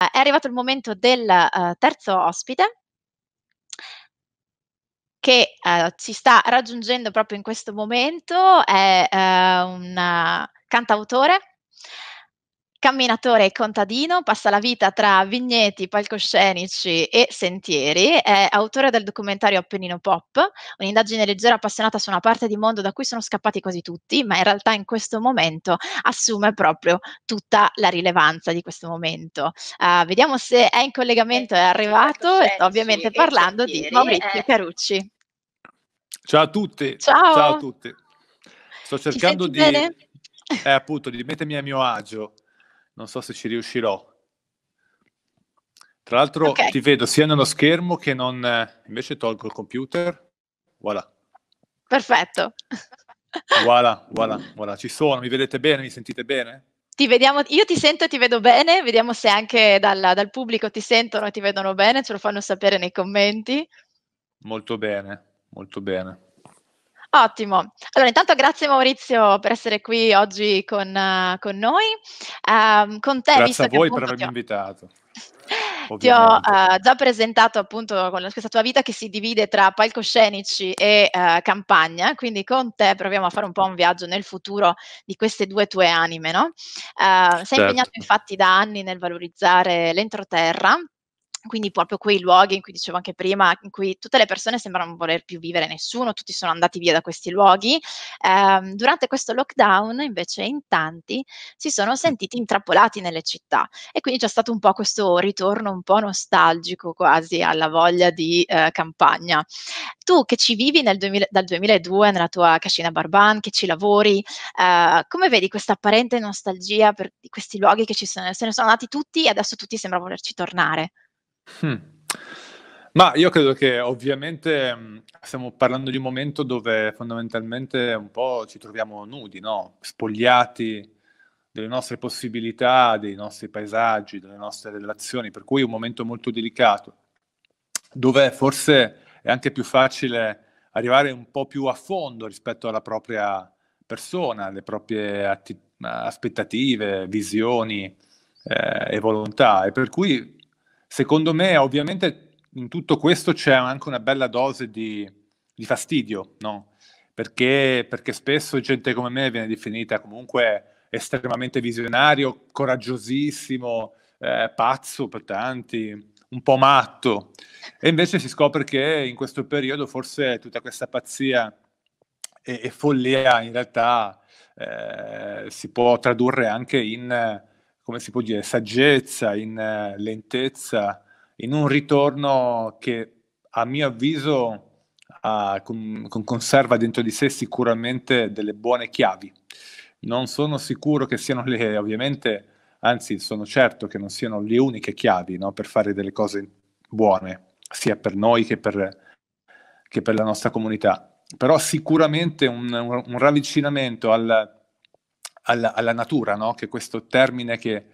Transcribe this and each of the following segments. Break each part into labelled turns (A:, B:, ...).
A: Eh, è arrivato il momento del uh, terzo ospite che uh, eh, ci sta raggiungendo proprio in questo momento, è uh, un cantautore Camminatore e contadino, passa la vita tra vigneti, palcoscenici e sentieri, è autore del documentario Appennino Pop, un'indagine leggera appassionata su una parte di mondo da cui sono scappati quasi tutti, ma in realtà in questo momento assume proprio tutta la rilevanza di questo momento. Uh, vediamo se è in collegamento, è arrivato, e sto ovviamente parlando di Maurizio eh. Carucci.
B: Ciao a tutti. Ciao, Ciao a tutti. Sto cercando di, eh, appunto, di mettermi a mio agio. Non so se ci riuscirò. Tra l'altro okay. ti vedo sia nello schermo che non... Eh, invece tolgo il computer. Voilà.
A: Perfetto.
B: Voilà, voilà, voilà. Ci sono, mi vedete bene, mi sentite bene?
A: Ti vediamo, io ti sento e ti vedo bene, vediamo se anche dalla, dal pubblico ti sentono e ti vedono bene, ce lo fanno sapere nei commenti.
B: Molto bene, molto bene.
A: Ottimo. Allora, intanto grazie Maurizio per essere qui oggi con, uh, con noi. Um, con te, grazie a voi per avermi
B: invitato. Ti ho
A: uh, già presentato appunto con questa tua vita che si divide tra palcoscenici e uh, campagna, quindi con te proviamo a fare un po' un viaggio nel futuro di queste due tue anime, no? Eh, sei certo. impegnato infatti da anni nel valorizzare l'entroterra quindi proprio quei luoghi in cui dicevo anche prima, in cui tutte le persone sembrano voler più vivere nessuno, tutti sono andati via da questi luoghi, ehm, durante questo lockdown invece in tanti si sono sentiti intrappolati nelle città e quindi c'è stato un po' questo ritorno un po' nostalgico quasi alla voglia di eh, campagna. Tu che ci vivi 2000, dal 2002 nella tua cascina Barban, che ci lavori, eh, come vedi questa apparente nostalgia per questi luoghi che ci sono, se ne sono andati tutti e adesso tutti sembrano volerci tornare?
B: Mh. Hmm. Ma io credo che ovviamente, mm, stiamo parlando di un momento dove fondamentalmente un po' ci troviamo nudi, no, spogliati delle nostre possibilità, dei nostri paesaggi, delle nostre relazioni, per cui è un momento molto delicato, dove forse è anche più facile arrivare un po' più a fondo rispetto alla propria persona, alle proprie atti aspettative, visioni, ehm, e volontà e per cui Secondo me, ovviamente, in tutto questo c'è anche una bella dose di, di fastidio, no? Perché, perché, spesso gente come me viene definita comunque estremamente visionario, coraggiosissimo, eh, pazzo per tanti, un po' matto. E invece si scopre che in questo periodo forse tutta questa pazzia e, e follia in realtà eh, si può tradurre anche in come si può dire, saggezza, in eh, lentezza, in un ritorno che a mio avviso ha, con, con conserva dentro di sé sicuramente delle buone chiavi. Non sono sicuro che siano le, ovviamente, anzi sono certo che non siano le uniche chiavi no, per fare delle cose buone, sia per noi che per, che per la nostra comunità. Però sicuramente un, un, un ravvicinamento al, alla, alla natura, no? che questo termine che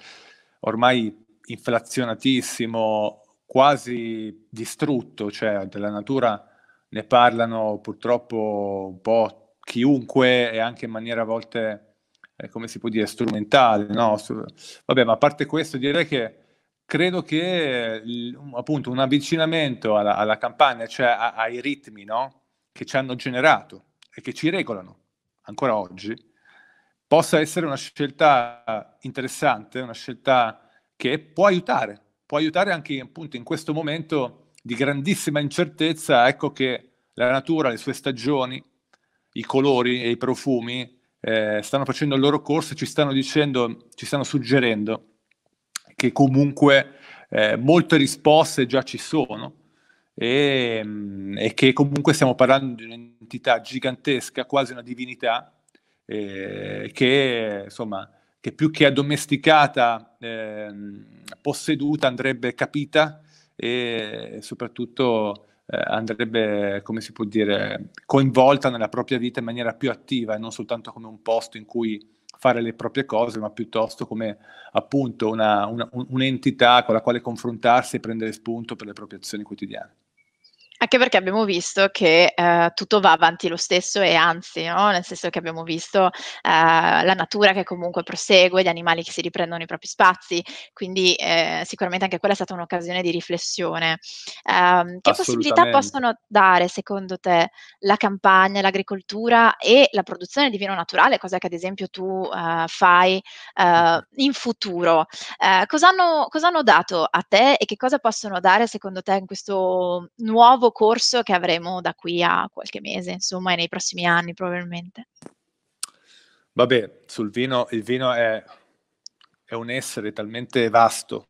B: ormai inflazionatissimo, quasi distrutto, cioè della natura ne parlano purtroppo un po' chiunque e anche in maniera a volte, eh, come si può dire, strumentale. No? Vabbè, ma a parte questo direi che credo che appunto un avvicinamento alla, alla campagna, cioè a, ai ritmi no? che ci hanno generato e che ci regolano ancora oggi, possa essere una scelta interessante, una scelta che può aiutare, può aiutare anche appunto in questo momento di grandissima incertezza, ecco che la natura, le sue stagioni, i colori e i profumi eh, stanno facendo il loro corso e ci stanno dicendo, ci stanno suggerendo che comunque eh, molte risposte già ci sono e, mm, e che comunque stiamo parlando di un'entità gigantesca, quasi una divinità, eh, che insomma che più che addomesticata, eh, posseduta, andrebbe capita e soprattutto eh, andrebbe, come si può dire, coinvolta nella propria vita in maniera più attiva e non soltanto come un posto in cui fare le proprie cose, ma piuttosto come appunto una, una, un'entità con la quale confrontarsi e prendere spunto per le proprie azioni quotidiane.
A: Anche perché abbiamo visto che eh, tutto va avanti lo stesso e anzi, no? nel senso che abbiamo visto eh, la natura che comunque prosegue, gli animali che si riprendono i propri spazi, quindi eh, sicuramente anche quella è stata un'occasione di riflessione. Ehm, che possibilità possono dare secondo te la campagna, l'agricoltura e la produzione di vino naturale, cosa che ad esempio tu eh, fai eh, in futuro? Eh, cosa hanno dato a te e che cosa possono dare secondo te in questo nuovo corso che avremo da qui a qualche mese, insomma, e nei prossimi anni probabilmente.
B: Vabbè, sul vino, il vino è, è un essere talmente vasto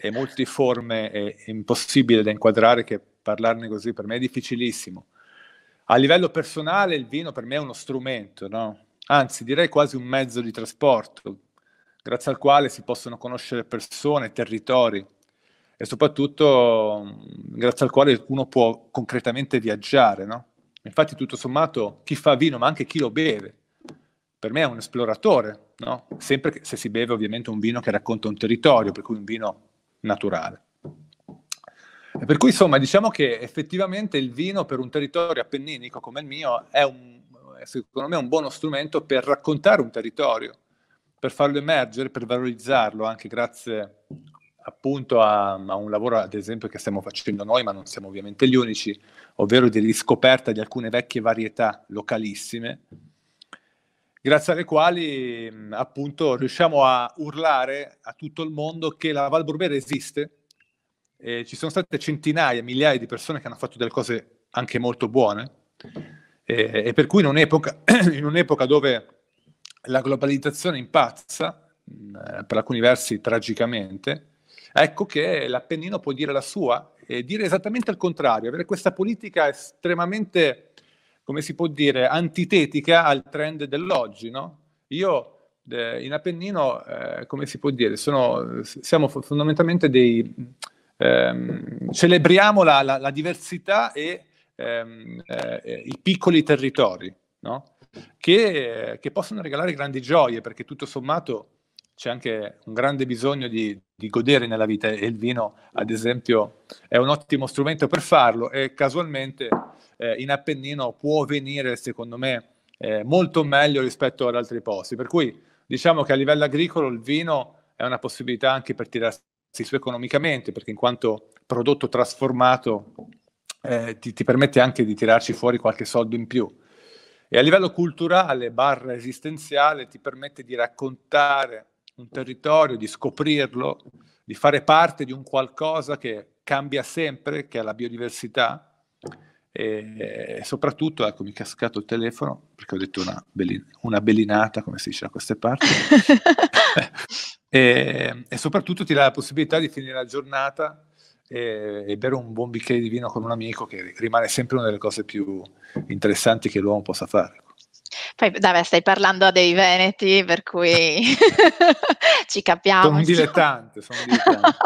B: e multiforme, e impossibile da inquadrare che parlarne così per me è difficilissimo. A livello personale il vino per me è uno strumento, no? anzi direi quasi un mezzo di trasporto, grazie al quale si possono conoscere persone, territori, e soprattutto grazie al quale uno può concretamente viaggiare. No? Infatti tutto sommato chi fa vino, ma anche chi lo beve, per me è un esploratore, no? sempre che, se si beve ovviamente un vino che racconta un territorio, per cui un vino naturale. E per cui insomma diciamo che effettivamente il vino per un territorio appenninico come il mio è un, secondo me un buono strumento per raccontare un territorio, per farlo emergere, per valorizzarlo anche grazie appunto a, a, un lavoro, ad esempio, che stiamo facendo noi, ma non siamo ovviamente gli unici, ovvero di riscoperta di alcune vecchie varietà localissime, grazie alle quali appunto riusciamo a urlare a tutto il mondo che la Val Borbera esiste. E ci sono state centinaia, migliaia di persone che hanno fatto delle cose anche molto buone, e, e per cui in un'epoca, in un'epoca dove la globalizzazione impazza, per alcuni versi tragicamente, Ecco che l'Appennino può dire la sua e dire esattamente il contrario, avere questa politica estremamente, come si può dire, antitetica al trend dell'oggi. No? Io eh, in Appennino, eh, come si può dire, sono, siamo fondamentalmente dei... Ehm, celebriamo la, la, la, diversità e ehm, eh, i piccoli territori, no? che, che possono regalare grandi gioie, perché tutto sommato c'è anche un grande bisogno di, di godere nella vita e il vino, ad esempio, è un ottimo strumento per farlo e casualmente eh, in Appennino può venire, secondo me, eh, molto meglio rispetto ad altri posti. Per cui diciamo che a livello agricolo il vino è una possibilità anche per tirarsi su economicamente, perché in quanto prodotto trasformato eh, ti, ti permette anche di tirarci fuori qualche soldo in più. E a livello culturale, barra esistenziale, ti permette di raccontare un territorio, di scoprirlo, di fare parte di un qualcosa che cambia sempre, che è la biodiversità. E, soprattutto, ecco, mi è cascato il telefono perché ho detto una, belin- una belinata, come si dice da queste parti. e, e, soprattutto ti dà la possibilità di finire la giornata e, e bere un buon bicchiere di vino con un amico, che rimane sempre una delle cose più interessanti che l'uomo possa fare. Ecco.
A: Poi, vabbè, stai parlando dei veneti, per cui ci capiamo. Sono un dilettante,
B: sono un dilettante.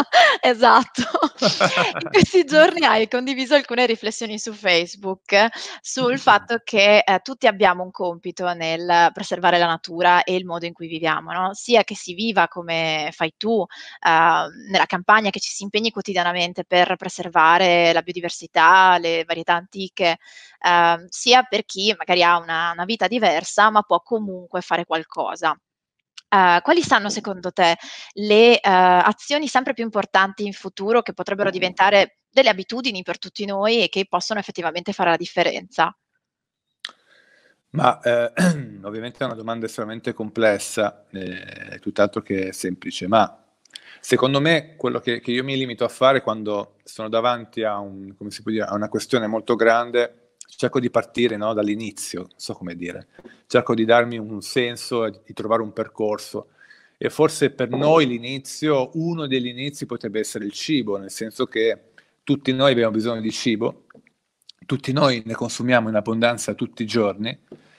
A: esatto.
B: In questi
A: giorni hai condiviso alcune riflessioni su Facebook sul fatto che eh, tutti abbiamo un compito nel preservare la natura e il modo in cui viviamo, no? sia che si viva come fai tu eh, nella campagna, che ci si impegni quotidianamente per preservare la biodiversità, le varietà antiche, eh, sia per chi magari ha una, una vita diversa diversa, ma può comunque fare qualcosa. Uh, quali saranno secondo te le uh, azioni sempre più importanti in futuro che potrebbero diventare delle abitudini per tutti noi e che possono effettivamente fare la differenza?
B: Ma eh, ovviamente è una domanda estremamente complessa, eh, tutt'altro che semplice, ma secondo me quello che, che, io mi limito a fare quando sono davanti a, un, dire, a una questione molto grande cerco di partire no, dall'inizio, so come dire, cerco di darmi un senso di trovare un percorso. E forse per noi l'inizio, uno degli inizi potrebbe essere il cibo, nel senso che tutti noi abbiamo bisogno di cibo, tutti noi ne consumiamo in abbondanza tutti i giorni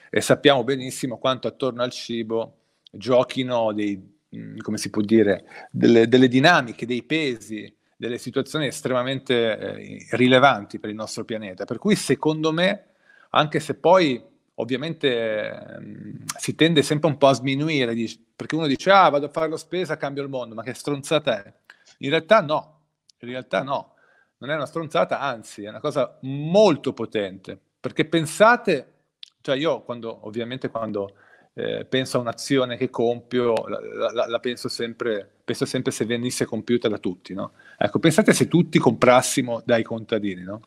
B: e sappiamo benissimo quanto attorno al cibo giochino dei, mm, come si può dire, delle, delle dinamiche, dei pesi, delle situazioni estremamente eh, rilevanti per il nostro pianeta. Per cui secondo me, anche se poi ovviamente mh, ehm, si tende sempre un po' a sminuire, dice, perché uno dice ah vado a fare la spesa, cambio il mondo, ma che stronzata è? In realtà no, in realtà no, non è una stronzata, anzi è una cosa molto potente, perché pensate, cioè io quando ovviamente quando eh, penso a un'azione che compio, la, la, la penso sempre pensa sempre se venisse compiuta da tutti. No? Ecco, pensate se tutti comprassimo dai contadini. No?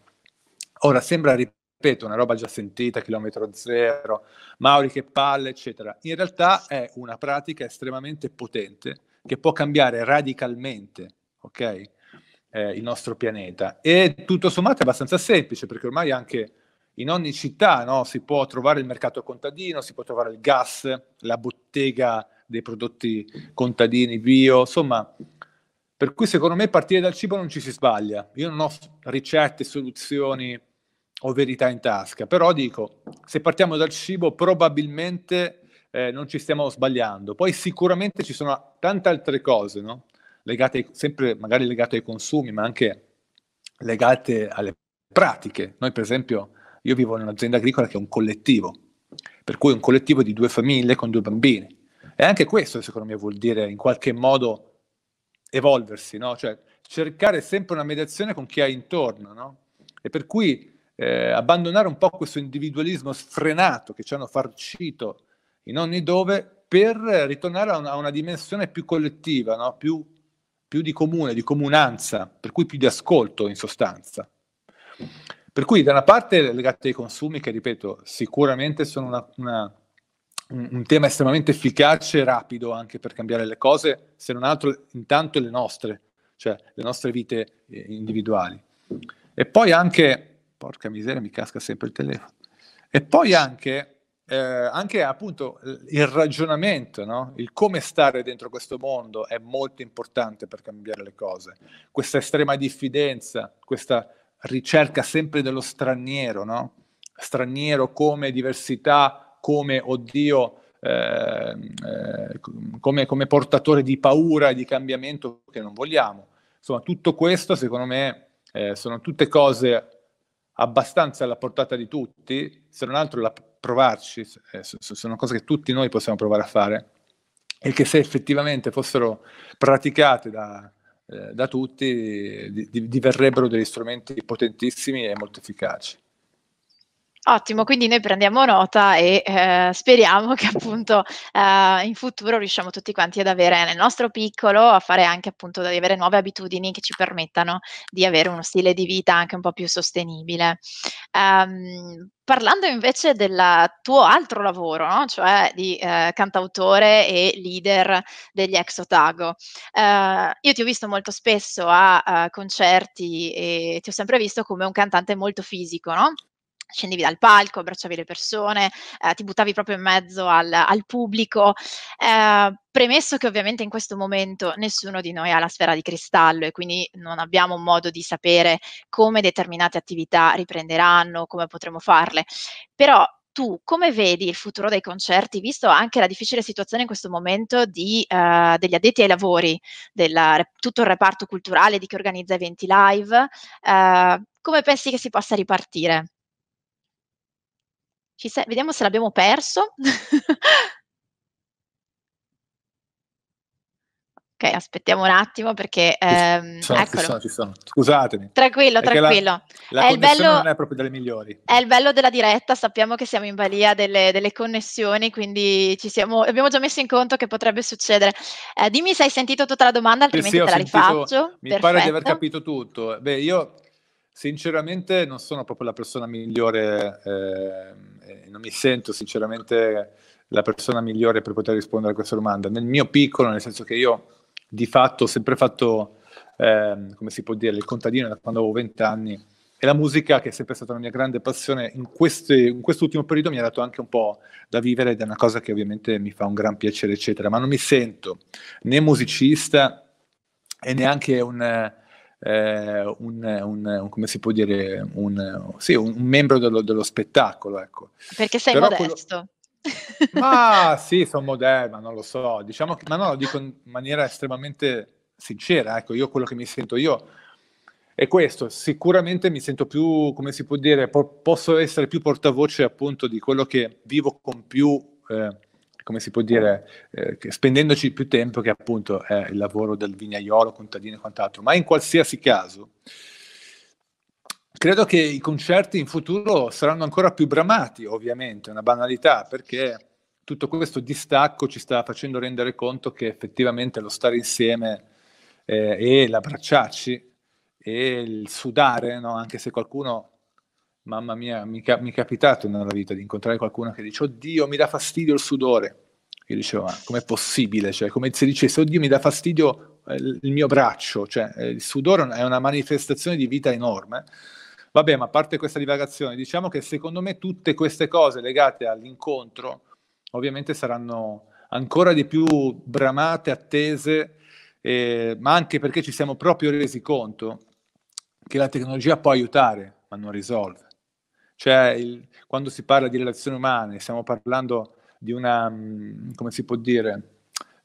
B: Ora sembra, ripeto, una roba già sentita, chilometro zero, Mauri che palle, eccetera. In realtà è una pratica estremamente potente che può cambiare radicalmente ok? eh, il nostro pianeta. E tutto sommato è abbastanza semplice perché ormai anche in ogni città no? si può trovare il mercato contadino, si può trovare il gas, la bottega dei prodotti contadini bio, insomma, per cui secondo me partire dal cibo non ci si sbaglia. Io non ho ricette, soluzioni o verità in tasca, però dico, se partiamo dal cibo probabilmente eh, non ci stiamo sbagliando. Poi sicuramente ci sono tante altre cose, no? legate, sempre magari legate ai consumi, ma anche legate alle pratiche. Noi per esempio, io vivo in un'azienda agricola che è un collettivo, per cui è un collettivo di due famiglie con due bambini. E anche questo, secondo me, vuol dire in qualche modo evolversi, no? Cioè cercare sempre una mediazione con chi hai intorno, no? E per cui eh, abbandonare un po' questo individualismo sfrenato che ci hanno farcito in ogni dove per ritornare a una, a una dimensione più collettiva, no? più, più, di comune, di comunanza, per cui più di ascolto in sostanza. Per cui da una parte legate ai consumi che, ripeto, sicuramente sono una, una, un, un tema estremamente efficace e rapido anche per cambiare le cose, se non altro intanto le nostre, cioè le nostre vite eh, individuali. E poi anche, porca miseria, mi casca sempre il telefono. E poi anche, eh, anche appunto il ragionamento, no? il come stare dentro questo mondo è molto importante per cambiare le cose. Questa estrema diffidenza, questa ricerca sempre dello straniero, no? straniero come diversità come, oddio, ehm, eh, come, come portatore di paura e di cambiamento che non vogliamo. Insomma, tutto questo, secondo me, eh, sono tutte cose abbastanza alla portata di tutti, se non altro la, provarci, eh, sono cose che tutti noi possiamo provare a fare e che se effettivamente fossero praticate da, eh, da tutti di, di, diverrebbero degli strumenti potentissimi e molto efficaci.
A: Ottimo, quindi noi prendiamo nota e eh, speriamo che appunto eh, in futuro riusciamo tutti quanti ad avere nel nostro piccolo, a fare anche appunto di avere nuove abitudini che ci permettano di avere uno stile di vita anche un po' più sostenibile. Um, parlando invece del tuo altro lavoro, no? cioè di eh, cantautore e leader degli ex Otago, eh, io ti ho visto molto spesso a, a, eh, concerti e ti ho sempre visto come un cantante molto fisico, no? scendevi dal palco, abbracciavi le persone, eh, ti buttavi proprio in mezzo al, al pubblico. Eh, premesso che ovviamente in questo momento nessuno di noi ha la sfera di cristallo e quindi non abbiamo modo di sapere come determinate attività riprenderanno, come potremo farle, però tu come vedi il futuro dei concerti, visto anche la difficile situazione in questo momento di, eh, degli addetti ai lavori, della, tutto il reparto culturale di chi organizza eventi live, eh, come pensi che si possa ripartire? Ci sei? Vediamo se l'abbiamo perso. Ok, aspettiamo un attimo perché... Ehm, ci sono, ci sono, ci
B: sono. Scusatemi. Tranquillo, tranquillo. La, la è il bello, non è proprio delle migliori.
A: È il bello della diretta, sappiamo che siamo in balia delle, delle connessioni, quindi siamo, abbiamo già messo in conto che potrebbe succedere. Eh, dimmi se hai sentito tutta la domanda, altrimenti sì, sì, te la sentito, rifaccio. Mi Perfetto. pare di aver
B: capito tutto. Beh, io Sinceramente non sono proprio la persona migliore, eh, non mi sento sinceramente la persona migliore per poter rispondere a questa domanda. Nel mio piccolo, nel senso che io di fatto ho sempre fatto, eh, come si può dire, il contadino da quando avevo 20 anni e la musica, che è sempre stata una mia grande passione, in, questi, in, quest'ultimo periodo mi ha dato anche un po' da vivere ed è una cosa che ovviamente mi fa un gran piacere, eccetera, ma non mi sento né musicista e neanche un eh, un, un, un, come si può dire, un, sì, un membro dello, dello, spettacolo. Ecco.
A: Perché sei Però modesto.
B: Quello... Ma sì, sono modesto, ma non lo so. Diciamo che, ma no, lo dico in maniera estremamente sincera. Ecco, io quello che mi sento io è questo. Sicuramente mi sento più, come si può dire, po- posso essere più portavoce appunto di quello che vivo con più... Eh, come si può dire, eh, spendendoci più tempo che appunto è il lavoro del vignaiolo, contadino e quant'altro, ma in qualsiasi caso credo che i concerti in futuro saranno ancora più bramati, ovviamente, è una banalità, perché tutto questo distacco ci sta facendo rendere conto che effettivamente lo stare insieme eh, e l'abbracciarci e il sudare, no? anche se qualcuno mamma mia, mi, ca- mi, è capitato nella vita di incontrare qualcuno che dice, oddio, mi dà fastidio il sudore. Io dicevo, ma com'è possibile? Cioè, come se dicesse, oddio, mi dà fastidio eh, il mio braccio. Cioè, eh, il sudore è una manifestazione di vita enorme. Vabbè, ma a parte questa divagazione, diciamo che secondo me tutte queste cose legate all'incontro ovviamente saranno ancora di più bramate, attese, eh, ma anche perché ci siamo proprio resi conto che la tecnologia può aiutare, ma non risolve. Cioè, il, quando si parla di relazioni umane, stiamo parlando di una, mm, come si può dire,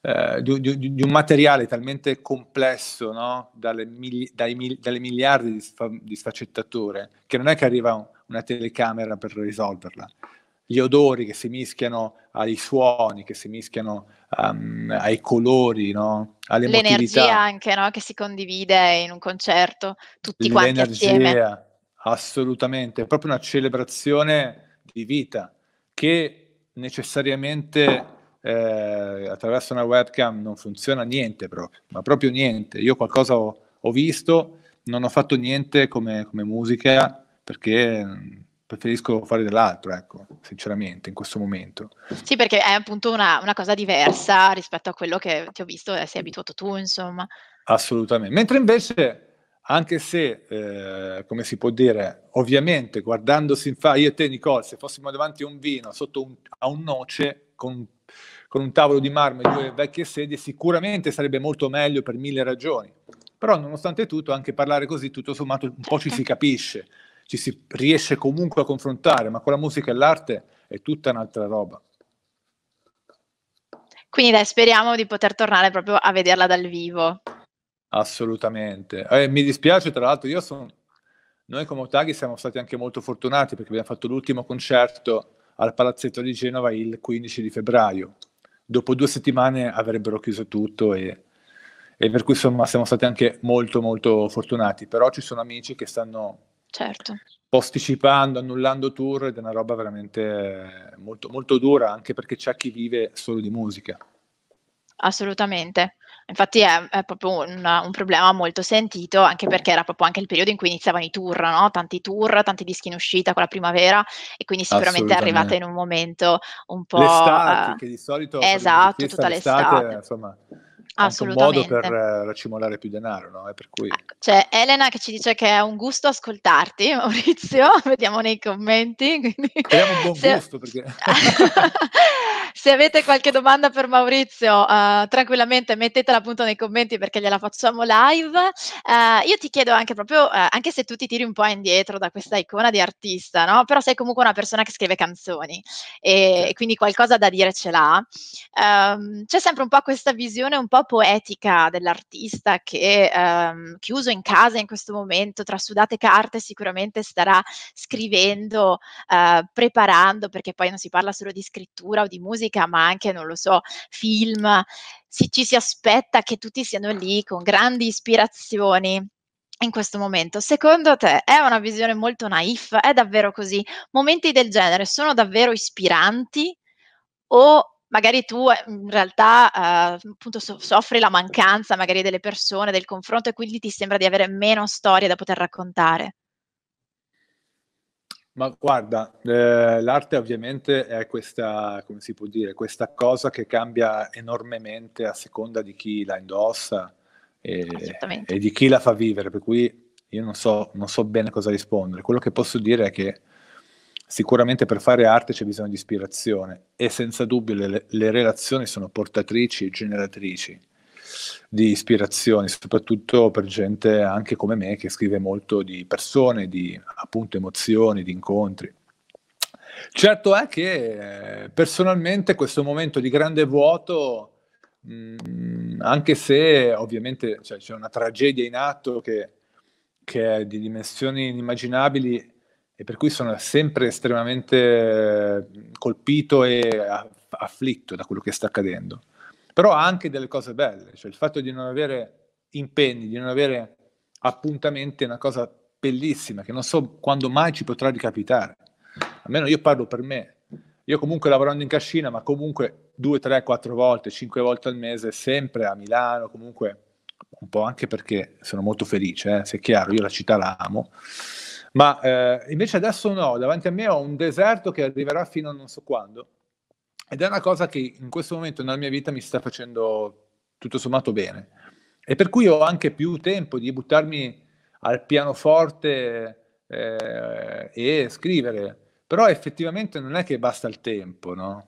B: eh, di, di, di, un materiale talmente complesso no? dalle, mili, mil, dalle miliardi di, sfa, di, sfaccettature che non è che arriva una telecamera per risolverla. Gli odori che si mischiano ai suoni, che si mischiano um, ai colori, no? alle L'energia
A: anche no? che si condivide in un concerto,
B: tutti quanti L'energia. assieme Assolutamente, è proprio una celebrazione di vita che necessariamente eh, attraverso una webcam non funziona niente proprio, ma proprio niente. Io qualcosa ho, ho visto, non ho fatto niente come, come musica perché mm, preferisco fare dell'altro, ecco, sinceramente, in questo momento.
A: Sì, perché è appunto una, una, cosa diversa rispetto a quello che ti ho visto e sei abituato tu, insomma.
B: Assolutamente. Mentre invece anche se, eh, come si può dire, ovviamente guardandosi in faccia, io e te Nicole, se fossimo davanti a un vino, sotto un, a un noce, con, con, un tavolo di marmo e due vecchie sedie, sicuramente sarebbe molto meglio per mille ragioni. Però nonostante tutto, anche parlare così, tutto sommato, un po' ci si capisce, ci si riesce comunque a confrontare, ma con la musica e l'arte è tutta un'altra roba.
A: Quindi dai, speriamo di poter tornare proprio a vederla dal vivo.
B: Assolutamente. Eh, mi dispiace, tra l'altro, io sono... Noi come Otaghi siamo stati anche molto fortunati perché abbiamo fatto l'ultimo concerto al Palazzetto di Genova il 15 di febbraio. Dopo due settimane avrebbero chiuso tutto e, e per cui insomma siamo stati anche molto molto fortunati. Però ci sono amici che stanno certo. posticipando, annullando tour ed è una roba veramente molto, molto dura anche perché c'è chi vive solo di musica.
A: Assolutamente. Infatti è, è proprio un, un, problema molto sentito, anche perché era proprio anche il periodo in cui iniziavano i tour, no? tanti tour, tanti dischi in uscita con la primavera e quindi sicuramente è arrivata in un momento un po'... L'estate, uh,
B: che di solito... Esatto, tutta l'estate. Insomma, anche un modo per eh, racimolare più denaro, no? cui... Ah,
A: c'è cioè, Elena che ci dice che è un gusto ascoltarti, Maurizio, vediamo nei commenti. Quindi... Abbiamo
B: un buon se... gusto perché...
A: se avete qualche domanda per Maurizio, uh, tranquillamente mettetela appunto nei commenti perché gliela facciamo live. Uh, io ti chiedo anche proprio, uh, anche se tu ti tiri un po' indietro da questa icona di artista, no? Però sei comunque una persona che scrive canzoni e, sì. e quindi qualcosa da dire ce l'ha. Um, c'è sempre un po' questa visione un po' poetica dell'artista che ehm, chiuso in casa in questo momento, tra sudate carte, sicuramente starà scrivendo, eh, preparando, perché poi non si parla solo di scrittura o di musica, ma anche, non lo so, film. Si, ci si aspetta che tutti siano lì con grandi ispirazioni in questo momento. Secondo te è una visione molto naif? È davvero così? Momenti del genere sono davvero ispiranti o magari tu eh, in realtà eh, appunto so- soffri la mancanza magari delle persone, del confronto e quindi ti sembra di avere meno storie da poter raccontare.
B: Ma guarda, eh, l'arte ovviamente è questa, come si può dire, questa cosa che cambia enormemente a seconda di chi la indossa e, e di chi la fa vivere, per cui io non so, non so bene cosa rispondere. Quello che posso dire è che sicuramente per fare arte c'è bisogno di ispirazione e senza dubbio le, le relazioni sono portatrici e generatrici di ispirazioni, soprattutto per gente anche come me che scrive molto di persone, di appunto emozioni, di incontri. Certo è che eh, personalmente questo momento di grande vuoto, mh, mm, anche se ovviamente cioè, c'è una tragedia in atto che, che è di dimensioni inimmaginabili e per cui sono sempre estremamente colpito e afflitto da quello che sta accadendo. Però ha anche delle cose belle, cioè il fatto di non avere impegni, di non avere appuntamenti è una cosa bellissima che non so quando mai ci potrà ricapitare. Almeno io parlo per me. Io comunque lavorando in cascina, ma comunque due, tre, quattro volte, cinque volte al mese, sempre a Milano, comunque un po' anche perché sono molto felice, eh, se è chiaro, io la città la amo ma eh, invece adesso no, davanti a me ho un deserto che arriverà fino a non so quando. Ed è una cosa che in questo momento nella mia vita mi sta facendo tutto sommato bene. E per cui ho anche più tempo di buttarmi al pianoforte eh, e scrivere. Però effettivamente non è che basta il tempo, no?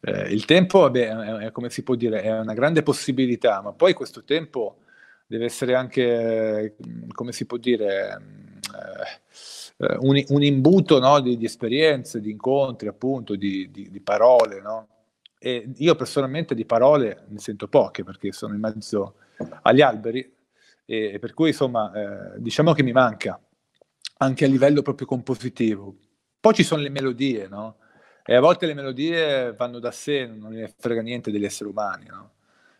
B: Eh, il tempo, vabbè, è, è, come si può dire, è una grande possibilità, ma poi questo tempo deve essere anche, mm, come si può dire, eh, un, un, imbuto no, di, di, esperienze, di incontri, appunto, di, di, di parole. No? E io personalmente di parole ne sento poche perché sono in mezzo agli alberi e, e per cui insomma eh, diciamo che mi manca anche a livello proprio compositivo. Poi ci sono le melodie, no? E a volte le melodie vanno da sé, non ne frega niente degli esseri umani, no?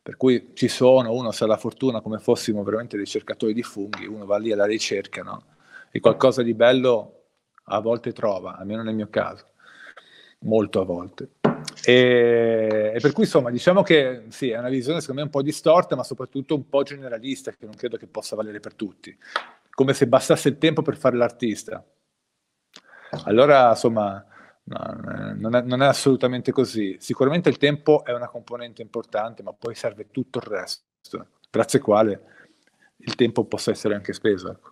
B: per cui ci sono, uno se ha la fortuna come fossimo veramente ricercatori di funghi, uno va lì alla ricerca, no? e qualcosa di bello a volte trova, almeno nel mio caso, molto a volte. E, e, per cui insomma diciamo che sì, è una visione secondo me un po' distorta, ma soprattutto un po' generalista, che non credo che possa valere per tutti, come se bastasse il tempo per fare l'artista. Allora insomma no, non, è, non è assolutamente così. Sicuramente il tempo è una componente importante, ma poi serve tutto il resto, grazie al quale il tempo possa essere anche speso. Ecco.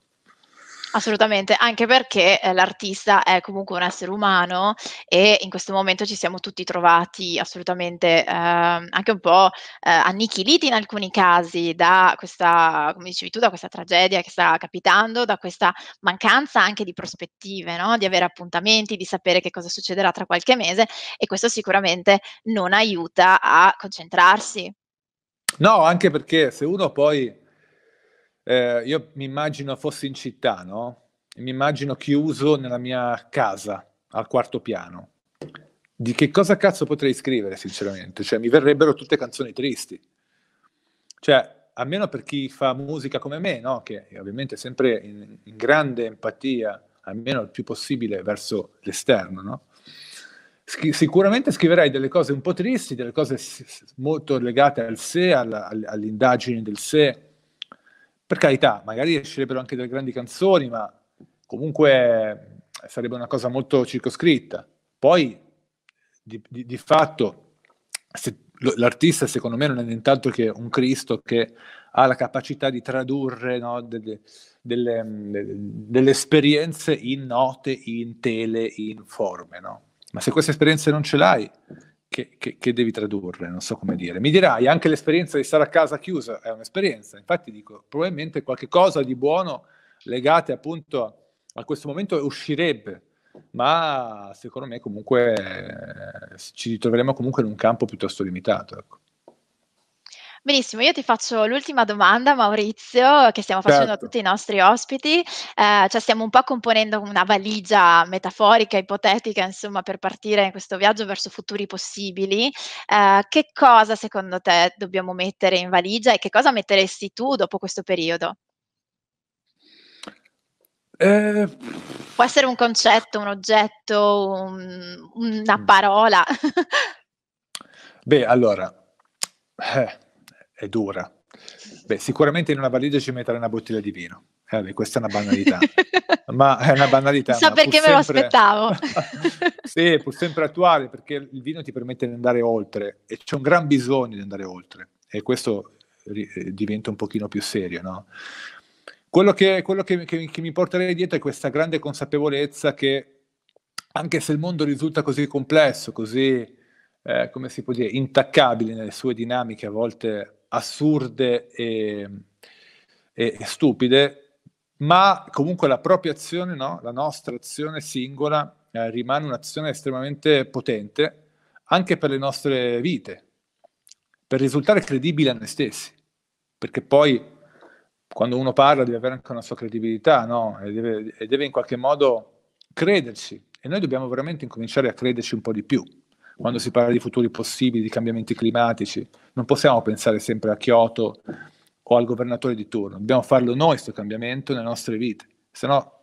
A: Assolutamente, anche perché eh, l'artista è comunque un essere umano e in questo momento ci siamo tutti trovati assolutamente eh, anche un po' eh, annichiliti in alcuni casi da questa, come dicevi tu, da questa tragedia che sta capitando, da questa mancanza anche di prospettive, no? di avere appuntamenti, di sapere che cosa succederà tra qualche mese e questo sicuramente non aiuta a concentrarsi.
B: No, anche perché se uno poi eh, io mi immagino fossi in città, no? Mi immagino chiuso nella mia casa al quarto piano. Di che cosa cazzo potrei scrivere, sinceramente? Cioè, mi verrebbero tutte canzoni tristi. Cioè, almeno per chi fa musica come me, no? Che ovviamente sempre in, in grande empatia, almeno il più possibile verso l'esterno, no? sicuramente scriverei delle cose un po' tristi, delle cose molto legate al sé, alla, alle, alle del sé, per carità, magari uscirebbero anche delle grandi canzoni, ma comunque eh, sarebbe una cosa molto circoscritta. Poi, di, di, di fatto, se, l'artista secondo me non è nient'altro che un Cristo che ha la capacità di tradurre no, delle, delle, mm, delle, esperienze in note, in tele, in forme. No? Ma se queste esperienze non ce l'hai, che, che, che, devi tradurre, non so come dire. Mi dirai, anche l'esperienza di stare a casa chiusa è un'esperienza, infatti dico, probabilmente qualche cosa di buono legato appunto a questo momento uscirebbe, ma secondo me comunque eh, ci ritroveremo comunque in un campo piuttosto limitato. Ecco.
A: Benissimo, io ti faccio l'ultima domanda, Maurizio, che stiamo facendo certo. a tutti i nostri ospiti, eh, cioè stiamo un po' componendo una valigia metaforica, ipotetica, insomma, per partire in questo viaggio verso futuri possibili. Eh, che cosa secondo te dobbiamo mettere in valigia e che cosa metteresti tu dopo questo periodo? Eh... Può essere un concetto, un oggetto, un, una mm. parola.
B: Beh, allora, eh, è dura. Beh, sicuramente in una valigia ci metterei una bottiglia di vino. Eh, questa è una banalità, ma è una banalità. Sa perché me lo sempre... aspettavo. sì, pur sempre attuale, perché il vino ti permette di andare oltre e c'è un gran bisogno di andare oltre e questo eh, diventa un pochino più serio, no? Quello, che, quello che, che, che mi porterei dietro è questa grande consapevolezza che anche se il mondo risulta così complesso, così, eh, come si può dire, intaccabile nelle sue dinamiche a volte assurde e, e, stupide, ma comunque la propria azione, no? la nostra azione singola eh, rimane un'azione estremamente potente anche per le nostre vite, per risultare credibile a noi stessi, perché poi quando uno parla deve avere anche una sua credibilità no? e, deve, e deve in qualche modo crederci e noi dobbiamo veramente incominciare a crederci un po' di più quando si parla di futuri possibili, di cambiamenti climatici, non possiamo pensare sempre a Kyoto o al governatore di turno, dobbiamo farlo noi questo cambiamento nelle nostre vite, se no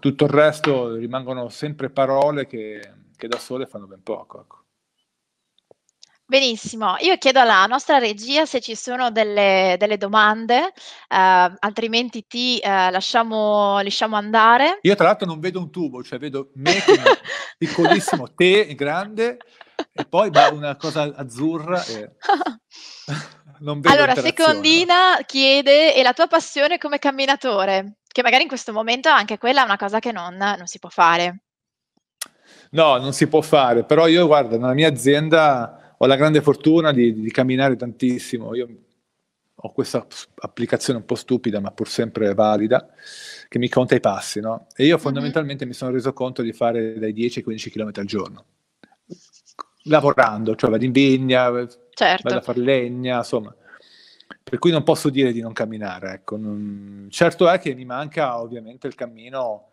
B: tutto il resto rimangono sempre parole che, che da sole fanno ben poco. Ecco.
A: Benissimo, io chiedo alla nostra regia se ci sono delle, delle domande, eh, altrimenti ti eh, lasciamo, lasciamo, andare.
B: Io tra l'altro non vedo un tubo, cioè vedo me piccolissimo, te grande e poi bah, una cosa azzurra. E... allora, Secondina
A: chiede, e la tua passione come camminatore? Che magari in questo momento anche quella è una cosa che non, non si può fare.
B: No, non si può fare, però io guarda, nella mia azienda ho la grande fortuna di, di camminare tantissimo, io ho questa applicazione un po' stupida ma pur sempre valida che mi conta i passi, no? E io mhm. fondamentalmente mm-hmm. mi sono reso conto di fare dai 10 ai 15 km al giorno, lavorando, cioè vado in vigna, certo. vado a fare legna, insomma. Per cui non posso dire di non camminare, ecco. Certo è che mi manca ovviamente il cammino,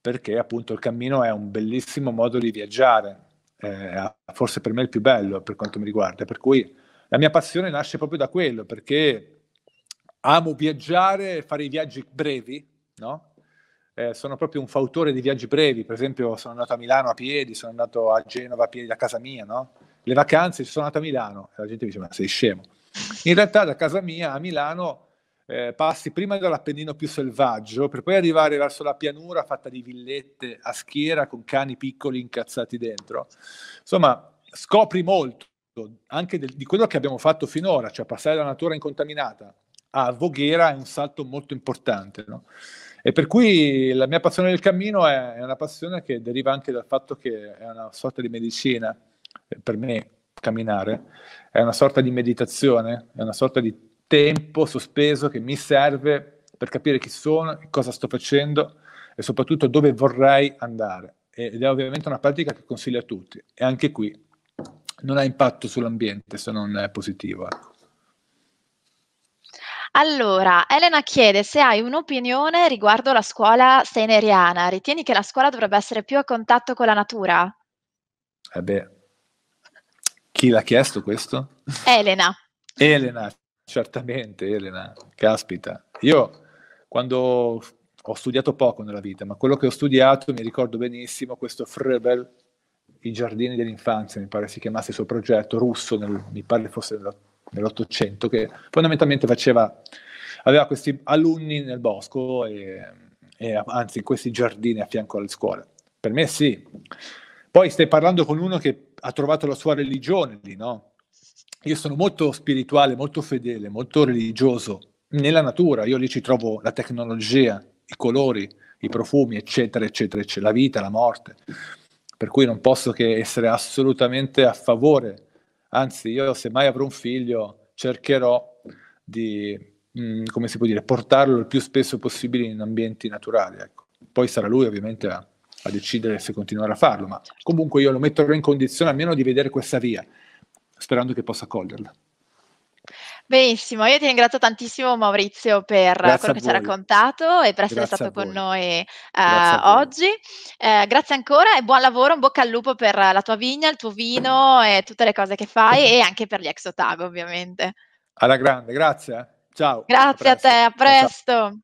B: perché appunto il cammino è un bellissimo modo di viaggiare, eh, forse per me il più bello per quanto mi riguarda, per cui la mia passione nasce proprio da quello, perché amo viaggiare, e fare i viaggi brevi, no? eh, sono proprio un fautore di viaggi brevi, per esempio sono andato a Milano a piedi, sono andato a Genova a piedi da casa mia, no? le vacanze ci sono andato a Milano, e la gente mi dice ma sei scemo. In realtà da casa mia a Milano eh, passi prima dall'Appennino più selvaggio per poi arrivare verso la pianura fatta di villette a schiera con cani piccoli incazzati dentro. Insomma, scopri molto anche del, di quello che abbiamo fatto finora, cioè passare dalla natura incontaminata a Voghera è un salto molto importante. No? E per cui la mia passione del cammino è, è, una passione che deriva anche dal fatto che è una sorta di medicina eh, per me camminare, è una sorta di meditazione, è una sorta di tempo sospeso che mi serve per capire chi sono, cosa sto facendo e soprattutto dove vorrei andare. Ed è ovviamente una pratica che consiglio a tutti. E anche qui non ha impatto sull'ambiente se non è positivo. Ecco.
A: Allora, Elena chiede se hai un'opinione riguardo la scuola steineriana. Ritieni che la scuola dovrebbe essere più a contatto con la natura?
B: Eh beh, chi l'ha chiesto questo? Elena. Elena, Certamente, Elena, caspita. Io quando ho studiato poco nella vita, ma quello che ho studiato mi ricordo benissimo questo Frebel, I giardini dell'infanzia, mi pare si chiamasse il suo progetto russo, nel, mi pare fosse nell'Ottocento, che fondamentalmente faceva, aveva questi alunni nel bosco, e, e, anzi in questi giardini a fianco alle scuole. Per me sì. Poi stai parlando con uno che ha trovato la sua religione lì, no? io sono molto spirituale, molto fedele, molto religioso. Nella natura io lì ci trovo la tecnologia, i colori, i profumi, eccetera, eccetera, eccetera, la vita, la morte. Per cui non posso che essere assolutamente a favore. Anzi, io se mai avrò un figlio cercherò di, mh, mm, come si può dire, portarlo il più spesso possibile in ambienti naturali. Ecco. Poi sarà lui ovviamente a, a decidere se continuare a farlo, ma certo. comunque io lo metterò in condizione almeno di vedere questa via sperando che possa coglierla.
A: Benissimo, io ti ringrazio tantissimo Maurizio per grazie quello che ci ha raccontato e per essere grazie stato con noi uh, oggi. Eh, grazie ancora e buon lavoro, un bocca al lupo per la tua vigna, il tuo vino e tutte le cose che fai e anche per gli ex Otago ovviamente.
B: Alla grande, grazie. Eh. Ciao. Grazie a, a te,
A: a presto. ciao.